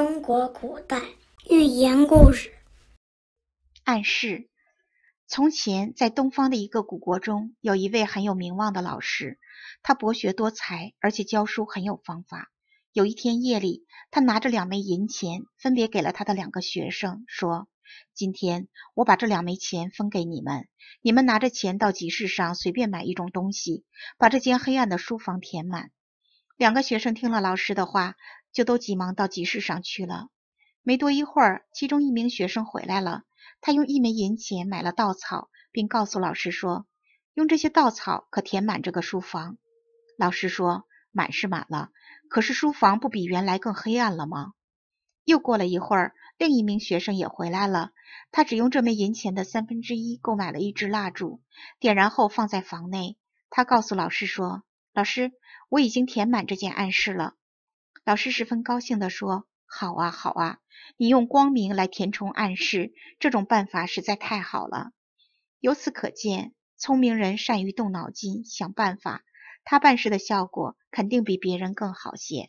中国古代寓言故事。暗示：从前，在东方的一个古国中，有一位很有名望的老师，他博学多才，而且教书很有方法。有一天夜里，他拿着两枚银钱，分别给了他的两个学生，说：“今天，我把这两枚钱分给你们，你们拿着钱到集市上随便买一种东西，把这间黑暗的书房填满。”两个学生听了老师的话。就都急忙到集市上去了。没多一会儿，其中一名学生回来了，他用一枚银钱买了稻草，并告诉老师说：“用这些稻草可填满这个书房。”老师说：“满是满了，可是书房不比原来更黑暗了吗？”又过了一会儿，另一名学生也回来了，他只用这枚银钱的三分之一购买了一支蜡烛，点燃后放在房内。他告诉老师说：“老师，我已经填满这件暗室了。”老师十分高兴地说：“好啊，好啊，你用光明来填充暗示，这种办法实在太好了。由此可见，聪明人善于动脑筋想办法，他办事的效果肯定比别人更好些。”